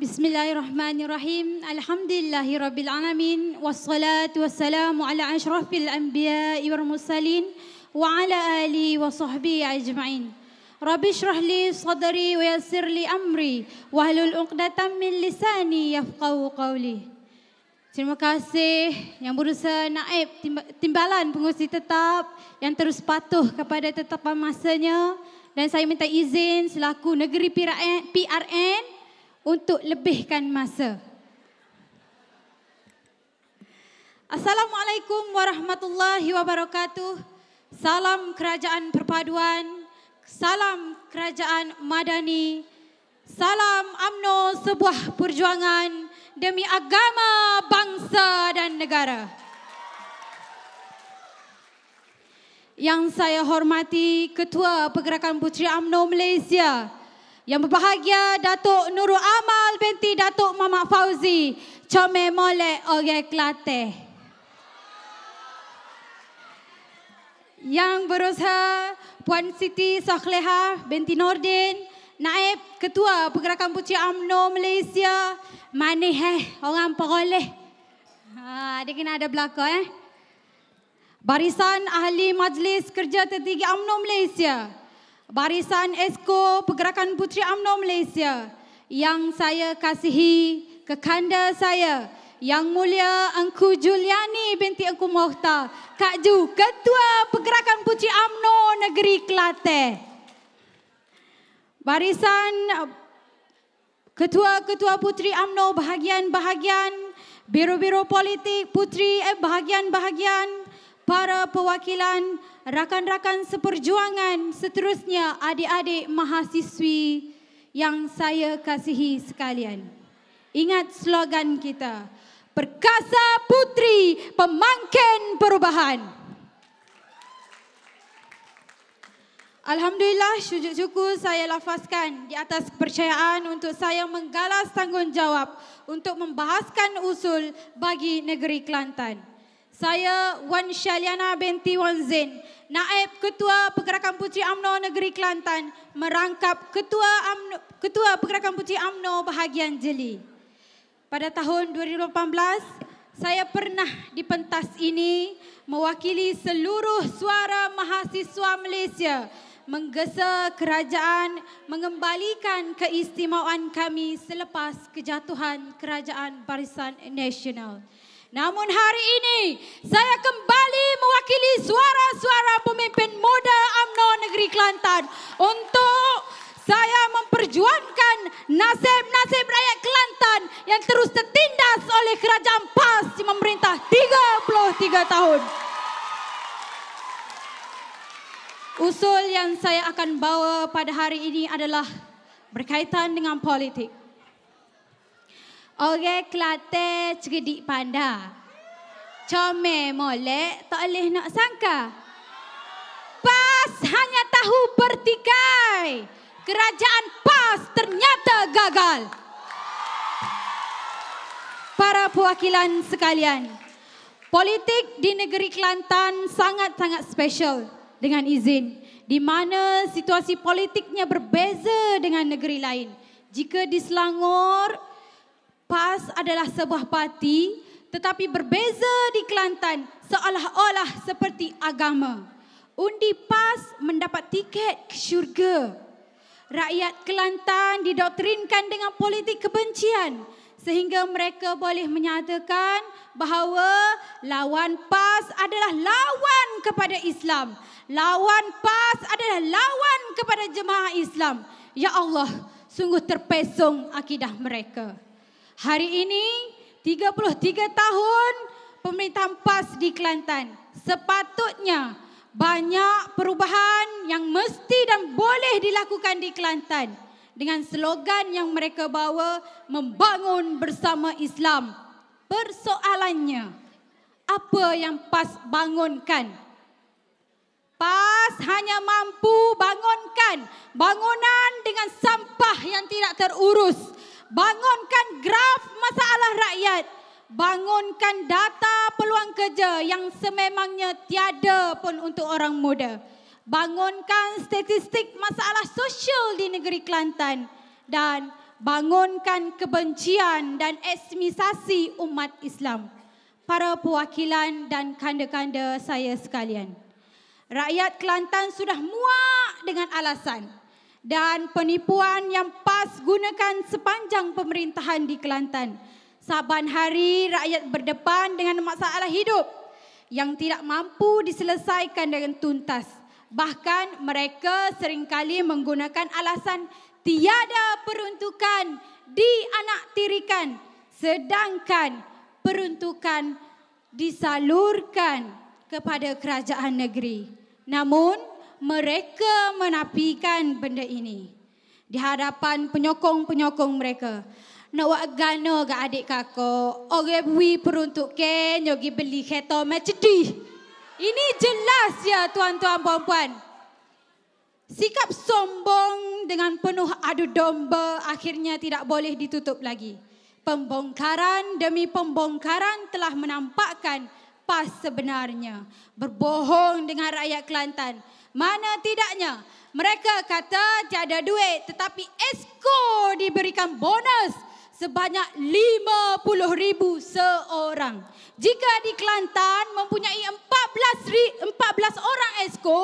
Bismillahirrahmanirrahim. Alhamdulillahirabbil alamin wassalatu wassalamu ala asyrafil anbiya'i wal mursalin wa ala ali wa sahbihi ajma'in. Rabbi shrah li wa yassir amri wa halul 'uqdatam min lisani yafqahu qawli. Terima kasih yang berusaha naib timbalan pengerusi tetap yang terus patuh kepada tetapan masanya dan saya minta izin selaku negeri PRN untuk lebihkan masa. Assalamualaikum warahmatullahi wabarakatuh. Salam kerajaan perpaduan. Salam kerajaan madani. Salam amno sebuah perjuangan demi agama, bangsa dan negara. Yang saya hormati Ketua Pergerakan Puteri Amno Malaysia, yang berbahagia Datuk Nurul Amal binti Datuk Mama Fauzi. Comel molek orang Kelate. Yang berusaha Puan Siti Sokleha binti Nordin. Naib Ketua Pergerakan Puci UMNO Malaysia. Manih eh orang peroleh. Ha, dia kena ada belakang eh. Barisan Ahli Majlis Kerja Tertinggi UMNO Malaysia. Barisan Esko Pergerakan Puteri UMNO Malaysia yang saya kasihi kekanda saya yang mulia Engku Juliani binti Engku Mohtar Kak Ju Ketua Pergerakan Puteri UMNO Negeri Kelate Barisan Ketua-ketua Puteri UMNO bahagian-bahagian Biro-biro politik Puteri eh, bahagian-bahagian para perwakilan, rakan-rakan seperjuangan, seterusnya adik-adik mahasiswi yang saya kasihi sekalian. Ingat slogan kita, Perkasa Putri Pemangkin Perubahan. Alhamdulillah sujud syukur saya lafazkan di atas kepercayaan untuk saya menggalas tanggungjawab untuk membahaskan usul bagi negeri Kelantan. Saya Wan Shaliana binti Wan Zain, Naib Ketua Pergerakan Puteri Amno Negeri Kelantan merangkap Ketua Amno Ketua Pergerakan Puteri Amno Bahagian Jeli. Pada tahun 2018, saya pernah di pentas ini mewakili seluruh suara mahasiswa Malaysia menggesa kerajaan mengembalikan keistimewaan kami selepas kejatuhan kerajaan Barisan Nasional. Namun hari ini saya kembali mewakili suara-suara pemimpin muda UMNO Negeri Kelantan untuk saya memperjuangkan nasib-nasib rakyat Kelantan yang terus tertindas oleh kerajaan PAS yang memerintah 33 tahun. Usul yang saya akan bawa pada hari ini adalah berkaitan dengan politik. Orang klate cerdik panda. Come molek tak leh nak sangka. PAS hanya tahu bertikai. Kerajaan PAS ternyata gagal. Para perwakilan sekalian. Politik di negeri Kelantan sangat-sangat special dengan izin. Di mana situasi politiknya berbeza dengan negeri lain. Jika di Selangor, PAS adalah sebuah parti tetapi berbeza di Kelantan seolah-olah seperti agama. Undi PAS mendapat tiket ke syurga. Rakyat Kelantan didoktrinkan dengan politik kebencian sehingga mereka boleh menyatakan bahawa lawan PAS adalah lawan kepada Islam. Lawan PAS adalah lawan kepada jemaah Islam. Ya Allah, sungguh terpesong akidah mereka. Hari ini 33 tahun pemerintahan PAS di Kelantan. Sepatutnya banyak perubahan yang mesti dan boleh dilakukan di Kelantan dengan slogan yang mereka bawa membangun bersama Islam. Persoalannya, apa yang PAS bangunkan? PAS hanya mampu bangunkan bangunan dengan sampah yang tidak terurus bangunkan graf masalah rakyat. Bangunkan data peluang kerja yang sememangnya tiada pun untuk orang muda. Bangunkan statistik masalah sosial di negeri Kelantan. Dan bangunkan kebencian dan eksmisasi umat Islam. Para perwakilan dan kanda-kanda saya sekalian. Rakyat Kelantan sudah muak dengan alasan. Alasan dan penipuan yang PAS gunakan sepanjang pemerintahan di Kelantan. Saban hari rakyat berdepan dengan masalah hidup yang tidak mampu diselesaikan dengan tuntas. Bahkan mereka seringkali menggunakan alasan tiada peruntukan di anak tirikan, sedangkan peruntukan disalurkan kepada kerajaan negeri. Namun, mereka menapikan benda ini di hadapan penyokong-penyokong mereka. Nak buat gana ke adik kakak? Orang bui peruntukkan, nyogi beli kereta macedi. Ini jelas ya tuan-tuan puan-puan. Sikap sombong dengan penuh adu domba akhirnya tidak boleh ditutup lagi. Pembongkaran demi pembongkaran telah menampakkan pas sebenarnya. Berbohong dengan rakyat Kelantan. Mana tidaknya mereka kata tiada duit tetapi Esko diberikan bonus sebanyak 50,000 seorang. Jika di Kelantan mempunyai 14 14 orang Esko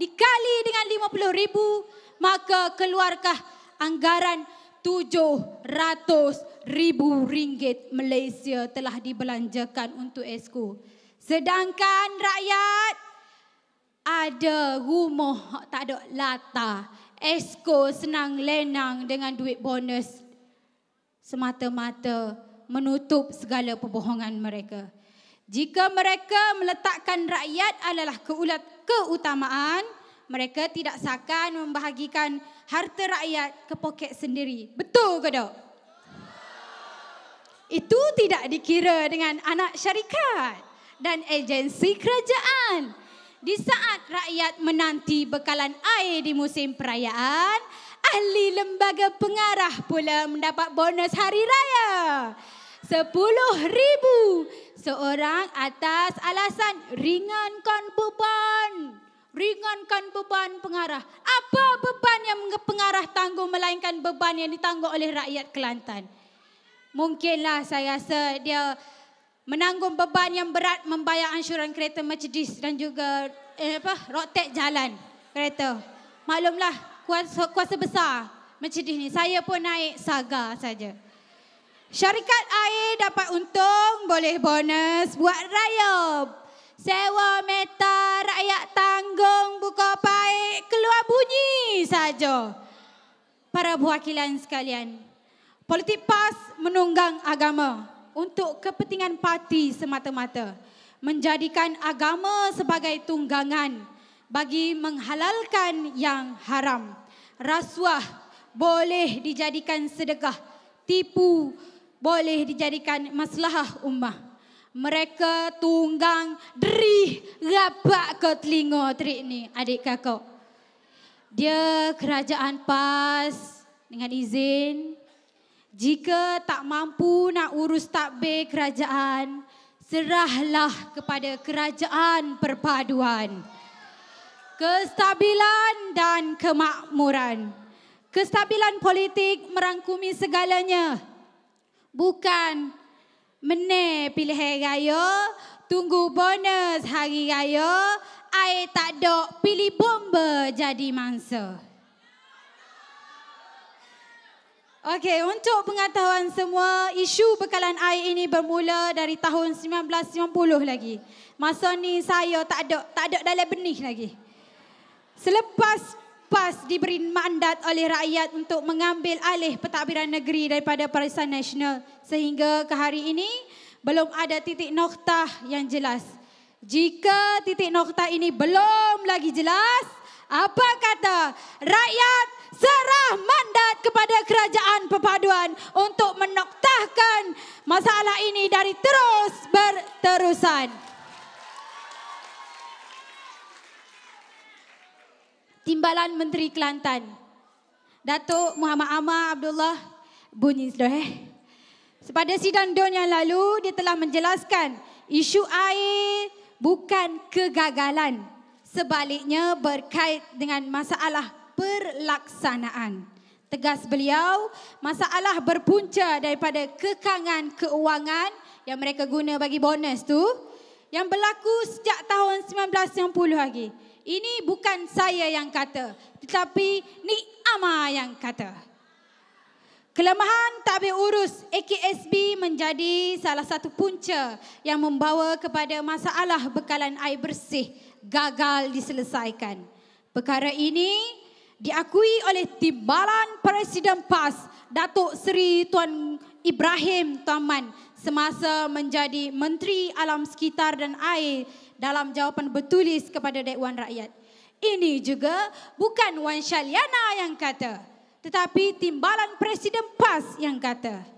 dikali dengan 50,000 maka keluarkah anggaran 700,000 ringgit Malaysia telah dibelanjakan untuk Esko. Sedangkan rakyat ada rumah tak ada lata. Esko senang lenang dengan duit bonus. Semata-mata menutup segala perbohongan mereka. Jika mereka meletakkan rakyat adalah keulat keutamaan, mereka tidak sakan membahagikan harta rakyat ke poket sendiri. Betul ke tak? Itu tidak dikira dengan anak syarikat dan agensi kerajaan di saat rakyat menanti bekalan air di musim perayaan, ahli lembaga pengarah pula mendapat bonus hari raya. sepuluh ribu seorang atas alasan ringankan beban. Ringankan beban pengarah. Apa beban yang pengarah tanggung melainkan beban yang ditanggung oleh rakyat Kelantan? Mungkinlah saya rasa dia menanggung beban yang berat membayar ansuran kereta Mercedes dan juga eh, apa rotek jalan kereta. Maklumlah kuasa, kuasa besar Mercedes ni. Saya pun naik saga saja. Syarikat air dapat untung, boleh bonus buat raya. Sewa meta rakyat tanggung buka pai keluar bunyi saja. Para perwakilan sekalian, politik PAS menunggang agama untuk kepentingan parti semata-mata menjadikan agama sebagai tunggangan bagi menghalalkan yang haram rasuah boleh dijadikan sedekah tipu boleh dijadikan maslahah ummah mereka tunggang deri rapat ke telinga trik ni adik kakak dia kerajaan pas dengan izin jika tak mampu nak urus takbir kerajaan, serahlah kepada kerajaan perpaduan. Kestabilan dan kemakmuran. Kestabilan politik merangkumi segalanya. Bukan mene pilih raya, tunggu bonus hari raya, air tak dok pilih bomba jadi mangsa. Okey, untuk pengetahuan semua, isu bekalan air ini bermula dari tahun 1990 lagi. Masa ni saya tak ada tak ada dalam benih lagi. Selepas PAS diberi mandat oleh rakyat untuk mengambil alih pentadbiran negeri daripada Parisan Nasional sehingga ke hari ini belum ada titik noktah yang jelas. Jika titik noktah ini belum lagi jelas, apa kata rakyat serah mandat kepada kerajaan perpaduan untuk menoktahkan masalah ini dari terus berterusan. Timbalan Menteri Kelantan. Datuk Muhammad Amar Abdullah bunyi sudah eh. sidang DUN yang lalu, dia telah menjelaskan isu air bukan kegagalan. Sebaliknya berkait dengan masalah perlaksanaan. Tegas beliau, masalah berpunca daripada kekangan keuangan yang mereka guna bagi bonus tu yang berlaku sejak tahun 1990 lagi. Ini bukan saya yang kata, tetapi ni Ama yang kata. Kelemahan tabir urus AKSB menjadi salah satu punca yang membawa kepada masalah bekalan air bersih gagal diselesaikan. Perkara ini diakui oleh timbalan Presiden PAS Datuk Seri Tuan Ibrahim Taman semasa menjadi Menteri Alam Sekitar dan Air dalam jawapan bertulis kepada Dewan Rakyat. Ini juga bukan Wan Shaliana yang kata tetapi timbalan Presiden PAS yang kata.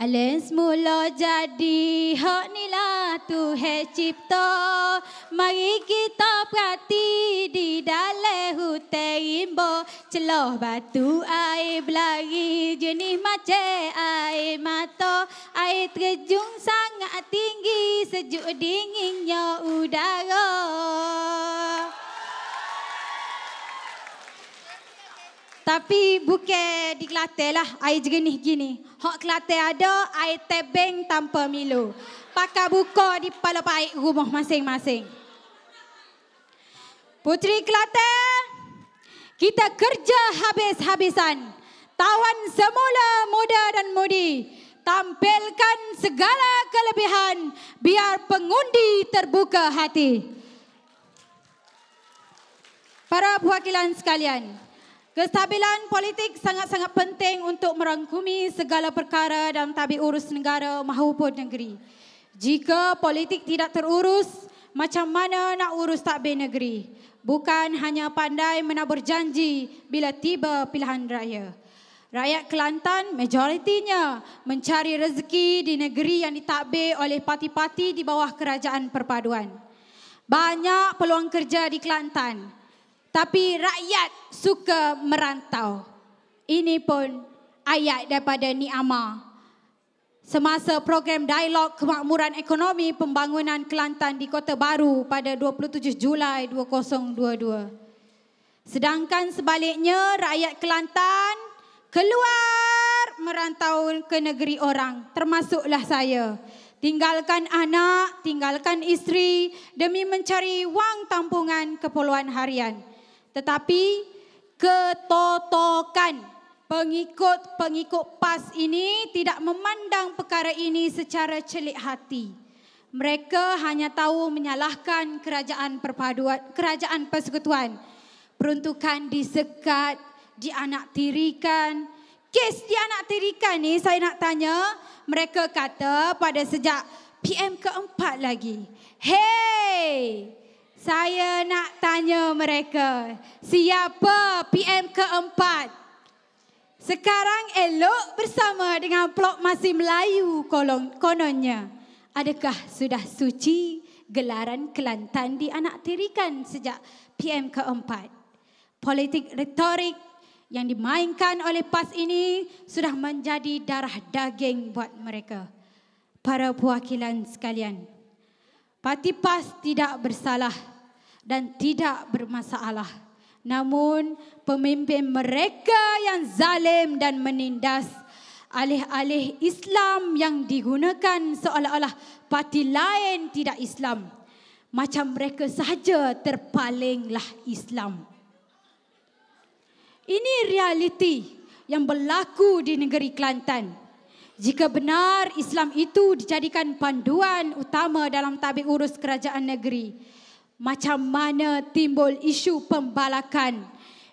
Alen semula jadi hak ni lah Tuhan cipta. Mari kita perhati di dalam hutan rimba. Celah batu air berlari jenis macam air mata. Air terjun sangat tinggi sejuk dinginnya udara. Tapi buke di Kelantan lah air jernih gini. Hak Kelantan ada air tebeng tanpa Milo. Pakai buka di kepala paik rumah masing-masing. Putri Kelantan, kita kerja habis-habisan. Tawan semula muda dan mudi. Tampilkan segala kelebihan biar pengundi terbuka hati. Para perwakilan sekalian, Kestabilan politik sangat-sangat penting untuk merangkumi segala perkara dan tabi urus negara mahupun negeri. Jika politik tidak terurus, macam mana nak urus tabik negeri? Bukan hanya pandai menabur janji bila tiba pilihan raya. Rakyat Kelantan majoritinya mencari rezeki di negeri yang ditakbir oleh parti-parti di bawah kerajaan perpaduan. Banyak peluang kerja di Kelantan. Tapi rakyat suka merantau. Ini pun ayat daripada Ni'ama. Semasa program dialog kemakmuran ekonomi pembangunan Kelantan di Kota Baru pada 27 Julai 2022. Sedangkan sebaliknya rakyat Kelantan keluar merantau ke negeri orang termasuklah saya. Tinggalkan anak, tinggalkan isteri demi mencari wang tampungan keperluan harian tetapi ketotokan pengikut-pengikut PAS ini tidak memandang perkara ini secara celik hati. Mereka hanya tahu menyalahkan kerajaan perpaduan, kerajaan persekutuan. Peruntukan disekat, dianak dianaktirikan. Kes tirikan ni saya nak tanya, mereka kata pada sejak PM keempat lagi. Hey, saya nak tanya mereka, siapa PM keempat? Sekarang elok bersama dengan blok masih Melayu kolong, kononnya. Adakah sudah suci gelaran Kelantan di anak tirikan sejak PM keempat? Politik retorik yang dimainkan oleh PAS ini sudah menjadi darah daging buat mereka. Para perwakilan sekalian, Parti PAS tidak bersalah dan tidak bermasalah. Namun pemimpin mereka yang zalim dan menindas alih-alih Islam yang digunakan seolah-olah parti lain tidak Islam. Macam mereka sahaja terpalinglah Islam. Ini realiti yang berlaku di negeri Kelantan. Jika benar Islam itu dijadikan panduan utama dalam tabik urus kerajaan negeri, macam mana timbul isu pembalakan.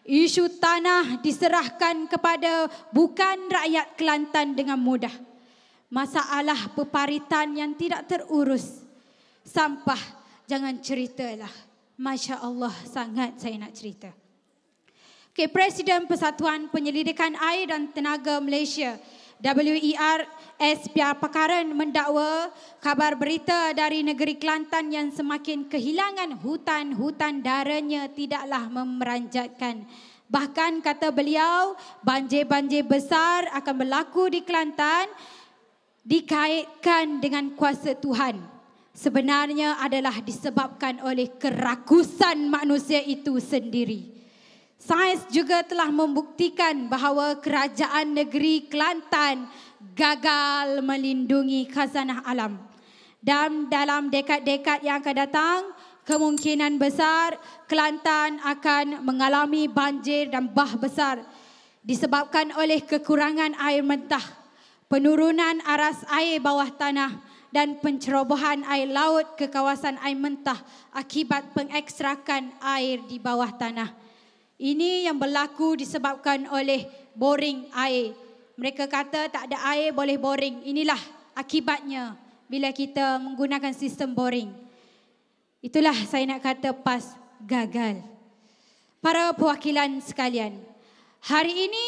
Isu tanah diserahkan kepada bukan rakyat Kelantan dengan mudah. Masalah peparitan yang tidak terurus. Sampah, jangan ceritalah. Masya Allah, sangat saya nak cerita. Okay, Presiden Persatuan Penyelidikan Air dan Tenaga Malaysia, WER SPR Pekaran mendakwa kabar berita dari negeri Kelantan yang semakin kehilangan hutan-hutan daranya tidaklah memeranjatkan. Bahkan kata beliau, banjir-banjir besar akan berlaku di Kelantan dikaitkan dengan kuasa Tuhan. Sebenarnya adalah disebabkan oleh kerakusan manusia itu sendiri. Sains juga telah membuktikan bahawa kerajaan negeri Kelantan gagal melindungi khazanah alam. Dan dalam dekad-dekad yang akan datang, kemungkinan besar Kelantan akan mengalami banjir dan bah besar disebabkan oleh kekurangan air mentah, penurunan aras air bawah tanah dan pencerobohan air laut ke kawasan air mentah akibat pengekstrakan air di bawah tanah. Ini yang berlaku disebabkan oleh boring air. Mereka kata tak ada air boleh boring. Inilah akibatnya bila kita menggunakan sistem boring. Itulah saya nak kata PAS gagal. Para perwakilan sekalian, hari ini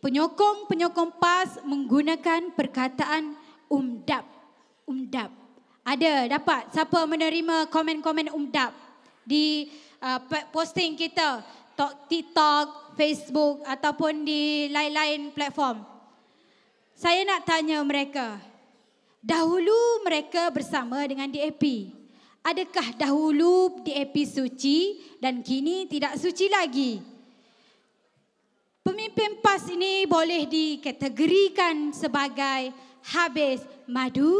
penyokong-penyokong PAS menggunakan perkataan umdap. Umdap. Ada dapat siapa menerima komen-komen umdap di uh, posting kita. Tok TikTok, Facebook ataupun di lain-lain platform. Saya nak tanya mereka. Dahulu mereka bersama dengan DAP. Adakah dahulu DAP suci dan kini tidak suci lagi? Pemimpin PAS ini boleh dikategorikan sebagai habis madu,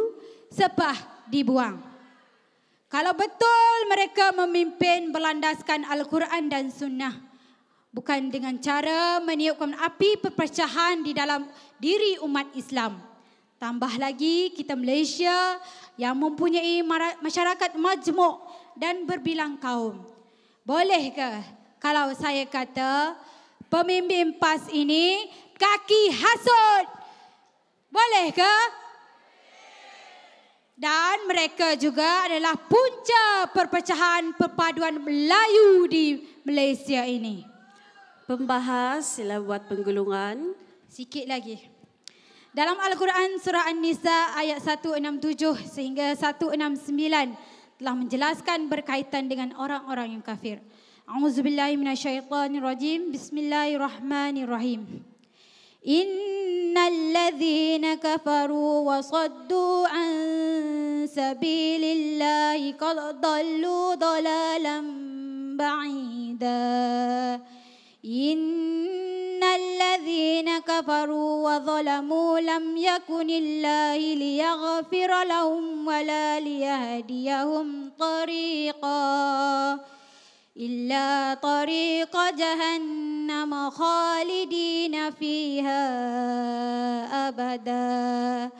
sebah dibuang. Kalau betul mereka memimpin berlandaskan Al-Quran dan Sunnah, bukan dengan cara meniupkan api perpecahan di dalam diri umat Islam. Tambah lagi kita Malaysia yang mempunyai masyarakat majmuk dan berbilang kaum. Bolehkah kalau saya kata pemimpin PAS ini kaki hasut? Bolehkah? Dan mereka juga adalah punca perpecahan perpaduan Melayu di Malaysia ini pembahas, sila buat penggulungan. Sikit lagi. Dalam Al-Quran Surah An-Nisa ayat 167 sehingga 169 telah menjelaskan berkaitan dengan orang-orang yang kafir. A'udzubillahi minasyaitonirrajim. Bismillahirrahmanirrahim. Innalladzina kafaru wa saddu an sabilillahi qad dallu dalalan ba'idah. إن الذين كفروا وظلموا لم يكن الله ليغفر لهم ولا ليهديهم طريقا إلا طريق جهنم خالدين فيها أبدا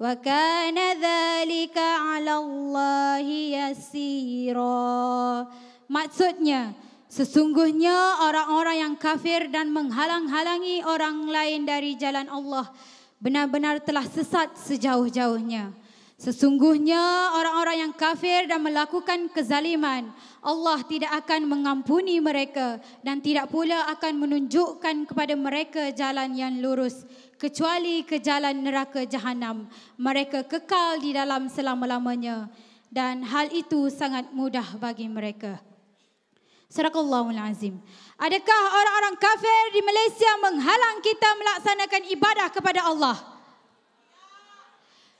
وكان ذلك على الله يسيرا Maksudnya, Sesungguhnya orang-orang yang kafir dan menghalang-halangi orang lain dari jalan Allah benar-benar telah sesat sejauh-jauhnya. Sesungguhnya orang-orang yang kafir dan melakukan kezaliman, Allah tidak akan mengampuni mereka dan tidak pula akan menunjukkan kepada mereka jalan yang lurus kecuali ke jalan neraka jahanam. Mereka kekal di dalam selama-lamanya dan hal itu sangat mudah bagi mereka. Sadaqallahul Azim. Adakah orang-orang kafir di Malaysia menghalang kita melaksanakan ibadah kepada Allah?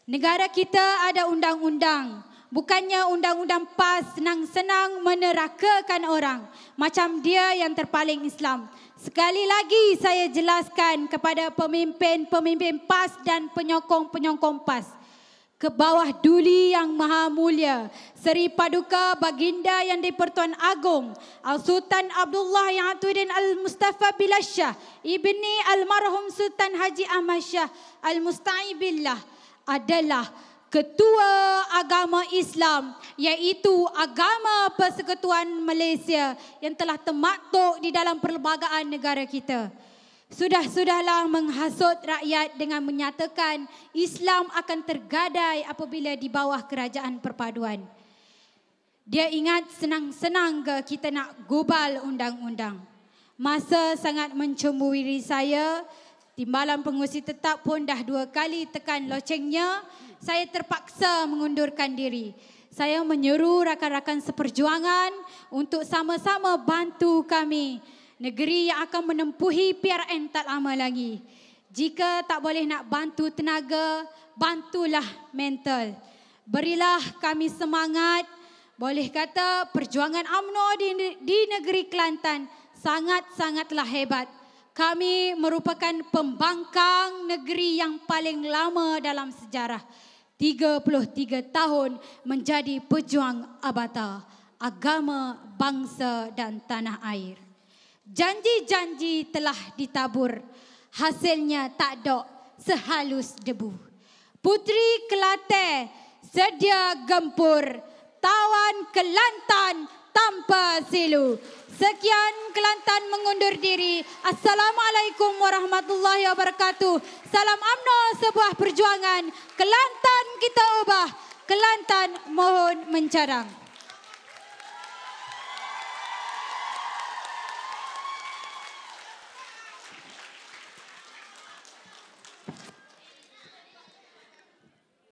Negara kita ada undang-undang. Bukannya undang-undang PAS senang-senang menerakakan orang. Macam dia yang terpaling Islam. Sekali lagi saya jelaskan kepada pemimpin-pemimpin PAS dan penyokong-penyokong PAS. Ke bawah duli yang maha mulia. Seri Paduka Baginda Yang di-Pertuan Agong Sultan Abdullah Yang Atuddin Al-Mustafa Billah, Bilashah Ibni Almarhum Sultan Haji Ahmad Shah al Billah adalah Ketua Agama Islam iaitu Agama Persekutuan Malaysia yang telah termaktuk di dalam perlembagaan negara kita. Sudah-sudahlah menghasut rakyat dengan menyatakan Islam akan tergadai apabila di bawah kerajaan perpaduan. Dia ingat senang-senang ke kita nak gubal undang-undang. Masa sangat mencemburi saya, timbalan pengurusi tetap pun dah dua kali tekan locengnya, saya terpaksa mengundurkan diri. Saya menyeru rakan-rakan seperjuangan untuk sama-sama bantu kami. Negeri yang akan menempuhi PRN tak lama lagi. Jika tak boleh nak bantu tenaga, bantulah mental. Berilah kami semangat boleh kata perjuangan UMNO di, di negeri Kelantan sangat-sangatlah hebat. Kami merupakan pembangkang negeri yang paling lama dalam sejarah. 33 tahun menjadi pejuang abata, agama, bangsa dan tanah air. Janji-janji telah ditabur, hasilnya tak dok sehalus debu. Putri Kelate sedia gempur, Tawan Kelantan tanpa silu. Sekian Kelantan mengundur diri. Assalamualaikum warahmatullahi wabarakatuh. Salam Amno sebuah perjuangan. Kelantan kita ubah. Kelantan mohon mencarang.